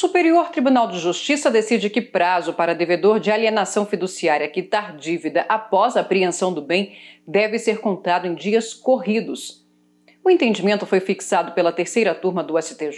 Superior Tribunal de Justiça decide que prazo para devedor de alienação fiduciária quitar dívida após a apreensão do bem deve ser contado em dias corridos. O entendimento foi fixado pela terceira turma do STJ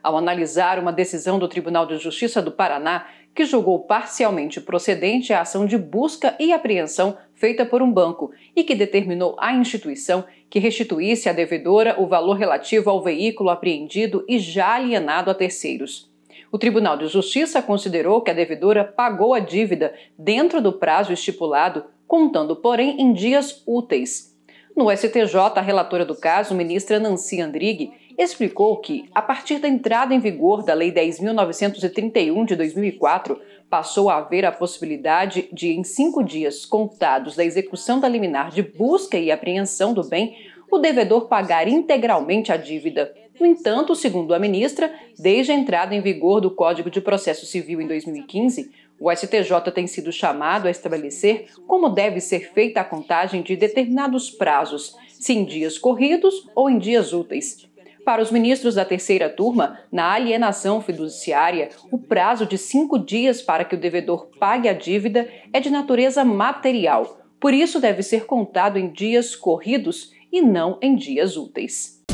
ao analisar uma decisão do Tribunal de Justiça do Paraná que julgou parcialmente procedente a ação de busca e apreensão feita por um banco e que determinou à instituição que restituísse à devedora o valor relativo ao veículo apreendido e já alienado a terceiros. O Tribunal de Justiça considerou que a devedora pagou a dívida dentro do prazo estipulado, contando, porém, em dias úteis. No STJ, a relatora do caso, ministra Nancy Andrighi, explicou que, a partir da entrada em vigor da Lei 10.931 de 2004, passou a haver a possibilidade de, em cinco dias contados da execução da liminar de busca e apreensão do bem, o devedor pagar integralmente a dívida. No entanto, segundo a ministra, desde a entrada em vigor do Código de Processo Civil em 2015, o STJ tem sido chamado a estabelecer como deve ser feita a contagem de determinados prazos, se em dias corridos ou em dias úteis. Para os ministros da terceira turma, na alienação fiduciária, o prazo de cinco dias para que o devedor pague a dívida é de natureza material, por isso deve ser contado em dias corridos e não em dias úteis.